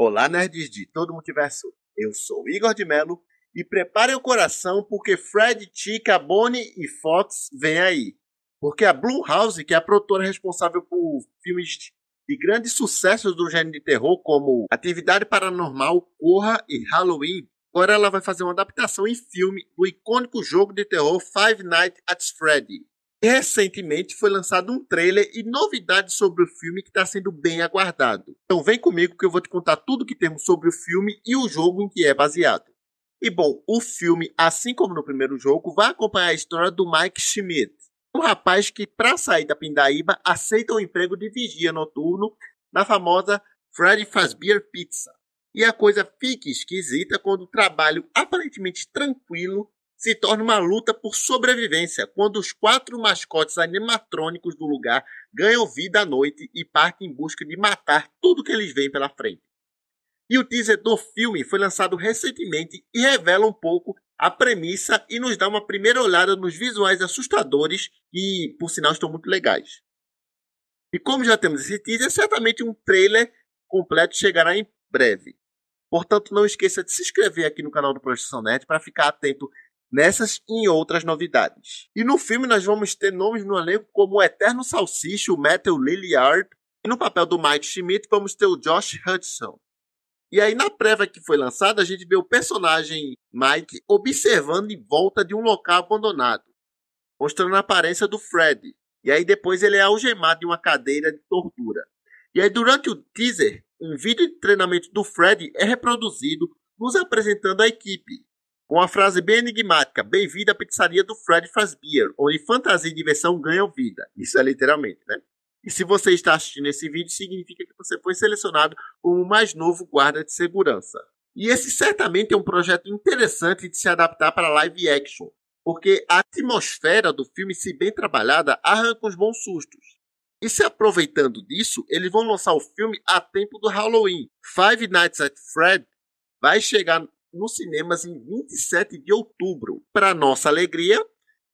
Olá, nerds de todo o multiverso. Eu sou Igor de Melo e prepare o coração porque Fred, Chica, Bonnie e Fox vem aí. Porque a Blue House, que é a produtora responsável por filmes de grandes sucessos do gênero de terror como Atividade Paranormal, Corra e Halloween, agora ela vai fazer uma adaptação em filme do icônico jogo de terror Five Nights at Freddy. Recentemente foi lançado um trailer e novidades sobre o filme que está sendo bem aguardado. Então vem comigo que eu vou te contar tudo que temos sobre o filme e o jogo em que é baseado. E bom, o filme, assim como no primeiro jogo, vai acompanhar a história do Mike Schmidt, um rapaz que, para sair da Pindaíba, aceita o um emprego de vigia noturno na famosa Freddy Fazbear Pizza. E a coisa fica esquisita quando o trabalho aparentemente tranquilo se torna uma luta por sobrevivência quando os quatro mascotes animatrônicos do lugar ganham vida à noite e partem em busca de matar tudo que eles veem pela frente. E o teaser do filme foi lançado recentemente e revela um pouco a premissa e nos dá uma primeira olhada nos visuais assustadores que, por sinal, estão muito legais. E como já temos esse teaser, certamente um trailer completo chegará em breve. Portanto, não esqueça de se inscrever aqui no canal do Projeção Net para ficar atento nessas e em outras novidades. E no filme nós vamos ter nomes no elenco como o Eterno Salsicha, o Matthew Lilliard, e no papel do Mike Schmidt vamos ter o Josh Hudson. E aí na prévia que foi lançada, a gente vê o personagem Mike observando em volta de um local abandonado, mostrando a aparência do Fred. E aí depois ele é algemado em uma cadeira de tortura. E aí durante o teaser, um vídeo de treinamento do Fred é reproduzido, nos apresentando a equipe, com a frase bem enigmática, bem-vindo à pizzaria do Fred Fazbear, onde fantasia e diversão ganham vida. Isso é literalmente, né? E se você está assistindo esse vídeo, significa que você foi selecionado como o mais novo guarda de segurança. E esse certamente é um projeto interessante de se adaptar para live action, porque a atmosfera do filme, se bem trabalhada, arranca uns bons sustos. E se aproveitando disso, eles vão lançar o filme a tempo do Halloween. Five Nights at Fred vai chegar nos cinemas em 27 de outubro. Para nossa alegria,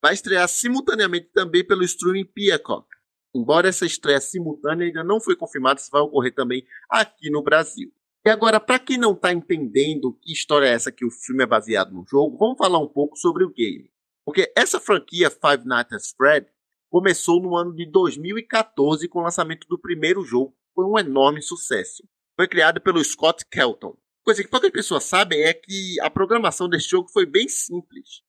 vai estrear simultaneamente também pelo streaming Peacock. Embora essa estreia simultânea ainda não foi confirmada, isso vai ocorrer também aqui no Brasil. E agora, para quem não está entendendo que história é essa que o filme é baseado no jogo, vamos falar um pouco sobre o game. Porque essa franquia Five Nights at Fred começou no ano de 2014 com o lançamento do primeiro jogo, foi um enorme sucesso. Foi criado pelo Scott Kelton, coisa que poucas pessoas sabem é que a programação desse jogo foi bem simples.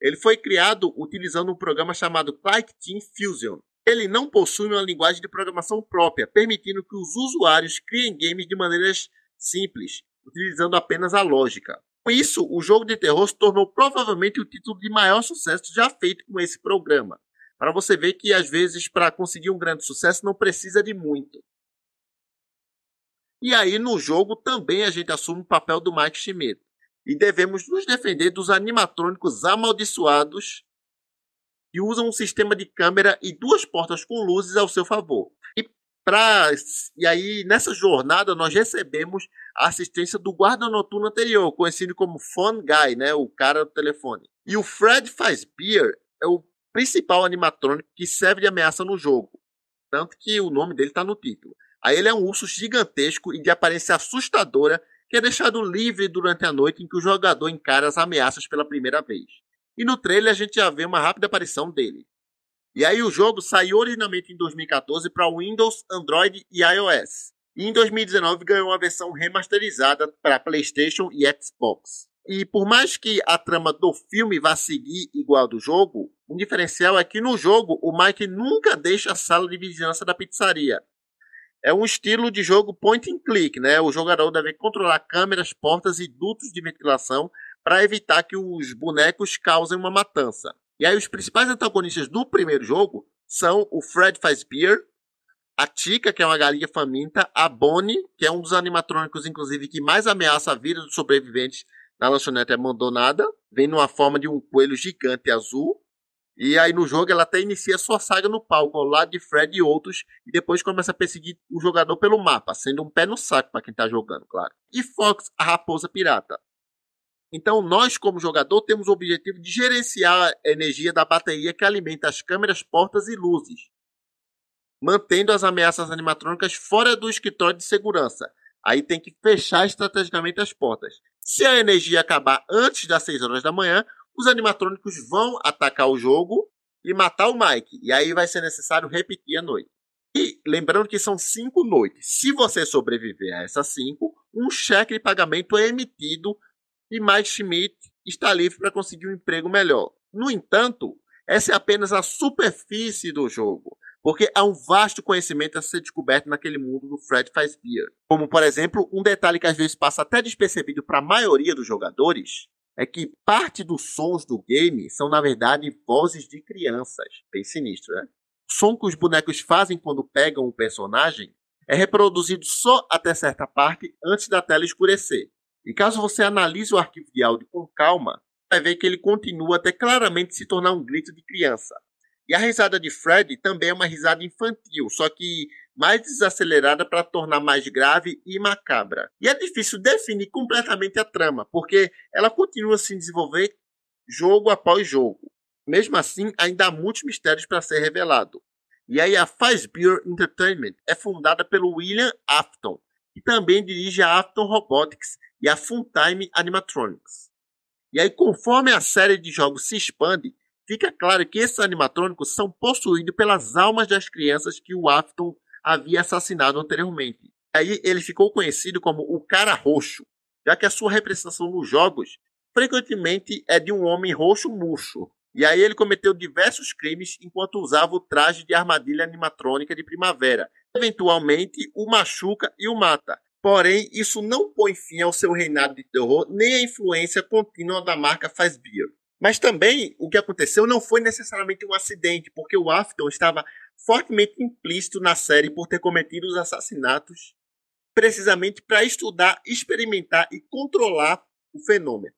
Ele foi criado utilizando um programa chamado Click Team Fusion. Ele não possui uma linguagem de programação própria, permitindo que os usuários criem games de maneiras simples, utilizando apenas a lógica. Com isso, o jogo de terror se tornou provavelmente o título de maior sucesso já feito com esse programa. Para você ver que às vezes para conseguir um grande sucesso não precisa de muito. E aí no jogo também a gente assume o papel do Mike Schmidt. E devemos nos defender dos animatrônicos amaldiçoados que usam um sistema de câmera e duas portas com luzes ao seu favor. E, pra, e aí nessa jornada nós recebemos a assistência do guarda noturno anterior, conhecido como Phone Guy, né, o cara do telefone. E o Fred Fazbear é o principal animatrônico que serve de ameaça no jogo. Tanto que o nome dele está no título. Aí ele é um urso gigantesco e de aparência assustadora que é deixado livre durante a noite em que o jogador encara as ameaças pela primeira vez. E no trailer a gente já vê uma rápida aparição dele. E aí o jogo saiu originalmente em 2014 para Windows, Android e iOS. E em 2019 ganhou uma versão remasterizada para PlayStation e Xbox. E por mais que a trama do filme vá seguir igual do jogo, um diferencial é que no jogo o Mike nunca deixa a sala de vigilância da pizzaria. É um estilo de jogo point and click, né? O jogador deve controlar câmeras, portas e dutos de ventilação para evitar que os bonecos causem uma matança. E aí os principais antagonistas do primeiro jogo são o Fred Fazbear, a Tika, que é uma galinha faminta, a Bonnie, que é um dos animatrônicos, inclusive, que mais ameaça a vida dos sobreviventes na lanchonete abandonada, vem numa forma de um coelho gigante azul, e aí no jogo ela até inicia sua saga no palco, ao lado de Fred e outros, e depois começa a perseguir o jogador pelo mapa, sendo um pé no saco para quem está jogando, claro. E Fox, a raposa pirata. Então nós, como jogador, temos o objetivo de gerenciar a energia da bateria que alimenta as câmeras, portas e luzes, mantendo as ameaças animatrônicas fora do escritório de segurança. Aí tem que fechar estrategicamente as portas. Se a energia acabar antes das 6 horas da manhã, os animatrônicos vão atacar o jogo e matar o Mike. E aí vai ser necessário repetir a noite. E lembrando que são cinco noites. Se você sobreviver a essas cinco, um cheque de pagamento é emitido e Mike Schmidt está livre para conseguir um emprego melhor. No entanto, essa é apenas a superfície do jogo, porque há um vasto conhecimento a ser descoberto naquele mundo do Fred Fazbear. Como, por exemplo, um detalhe que às vezes passa até despercebido para a maioria dos jogadores, é que parte dos sons do game são, na verdade, vozes de crianças. Bem sinistro, né? O som que os bonecos fazem quando pegam o personagem é reproduzido só até certa parte antes da tela escurecer. E caso você analise o arquivo de áudio com calma, vai ver que ele continua até claramente se tornar um grito de criança. E a risada de Fred também é uma risada infantil, só que mais desacelerada para tornar mais grave e macabra. E é difícil definir completamente a trama, porque ela continua a se desenvolver jogo após jogo. Mesmo assim, ainda há muitos mistérios para ser revelado. E aí a Fazbear Entertainment é fundada pelo William Afton, que também dirige a Afton Robotics e a Funtime Animatronics. E aí, conforme a série de jogos se expande, fica claro que esses animatrônicos são possuídos pelas almas das crianças que o Afton havia assassinado anteriormente. Aí ele ficou conhecido como o Cara Roxo, já que a sua representação nos jogos frequentemente é de um homem roxo murcho. E aí ele cometeu diversos crimes enquanto usava o traje de armadilha animatrônica de primavera. Eventualmente o machuca e o mata. Porém, isso não põe fim ao seu reinado de terror nem à influência contínua da marca faz Mas também o que aconteceu não foi necessariamente um acidente, porque o Afton estava fortemente implícito na série por ter cometido os assassinatos, precisamente para estudar, experimentar e controlar o fenômeno.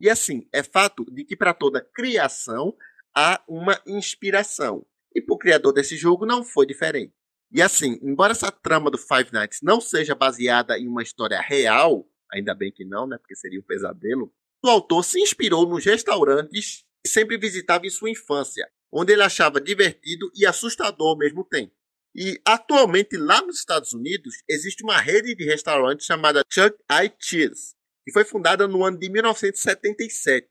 E assim, é fato de que para toda criação há uma inspiração. E para o criador desse jogo não foi diferente. E assim, embora essa trama do Five Nights não seja baseada em uma história real, ainda bem que não, né? Porque seria um pesadelo, o autor se inspirou nos restaurantes que sempre visitava em sua infância, onde ele achava divertido e assustador ao mesmo tempo. E atualmente lá nos Estados Unidos existe uma rede de restaurantes chamada Chuck I Cheese, que foi fundada no ano de 1977.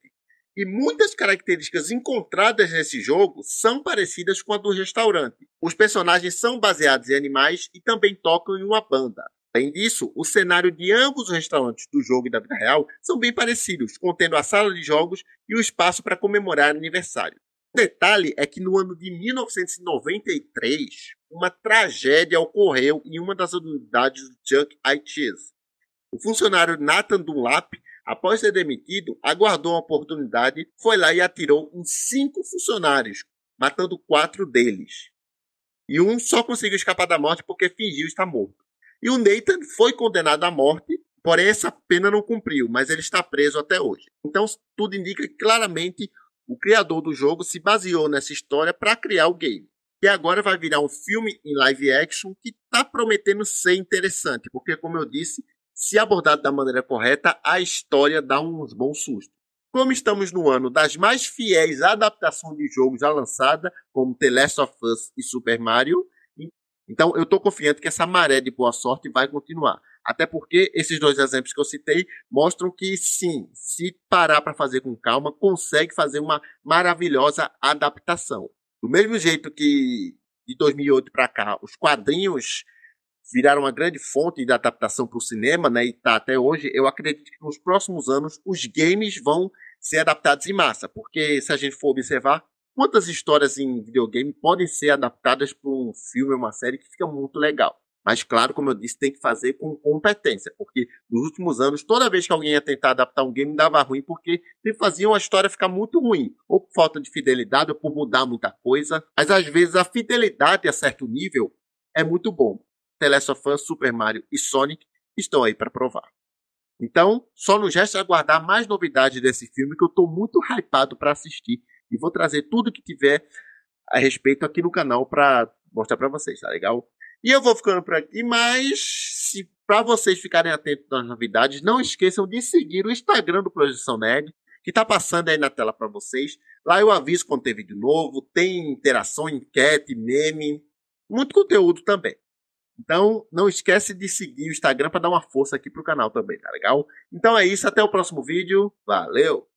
E muitas características encontradas nesse jogo são parecidas com a do restaurante. Os personagens são baseados em animais e também tocam em uma banda. Além disso, o cenário de ambos os restaurantes do jogo e da vida real são bem parecidos, contendo a sala de jogos e o espaço para comemorar aniversário detalhe é que no ano de 1993, uma tragédia ocorreu em uma das unidades do Chuck I. Cheese. O funcionário Nathan Dunlap, após ser demitido, aguardou uma oportunidade, foi lá e atirou em cinco funcionários, matando quatro deles. E um só conseguiu escapar da morte porque fingiu estar morto. E o Nathan foi condenado à morte, porém essa pena não cumpriu, mas ele está preso até hoje. Então tudo indica claramente o criador do jogo se baseou nessa história para criar o game. E agora vai virar um filme em live action que está prometendo ser interessante, porque, como eu disse, se abordado da maneira correta, a história dá uns bons sustos. Como estamos no ano das mais fiéis adaptações de jogos já lançada, como The Last of Us e Super Mario, então eu estou confiante que essa maré de boa sorte vai continuar. Até porque esses dois exemplos que eu citei mostram que sim, se parar para fazer com calma, consegue fazer uma maravilhosa adaptação. Do mesmo jeito que de 2008 para cá, os quadrinhos viraram uma grande fonte de adaptação para o cinema, né? E tá até hoje. Eu acredito que nos próximos anos os games vão ser adaptados em massa, porque se a gente for observar, quantas histórias em videogame podem ser adaptadas para um filme, uma série que fica muito legal. Mas, claro, como eu disse, tem que fazer com competência, porque nos últimos anos, toda vez que alguém ia tentar adaptar um game, dava ruim, porque se fazia uma história ficar muito ruim, ou por falta de fidelidade, ou por mudar muita coisa. Mas, às vezes, a fidelidade a certo nível é muito bom. The Super Mario e Sonic estão aí para provar. Então, só nos resta aguardar mais novidades desse filme que eu estou muito hypado para assistir e vou trazer tudo que tiver a respeito aqui no canal para mostrar para vocês, tá legal? E eu vou ficando por aqui, mas se para vocês ficarem atentos nas novidades, não esqueçam de seguir o Instagram do Projeção Nerd, que está passando aí na tela para vocês. Lá eu aviso quando tem vídeo novo, tem interação, enquete, meme, muito conteúdo também. Então, não esquece de seguir o Instagram para dar uma força aqui pro canal também, tá legal? Então é isso, até o próximo vídeo. Valeu!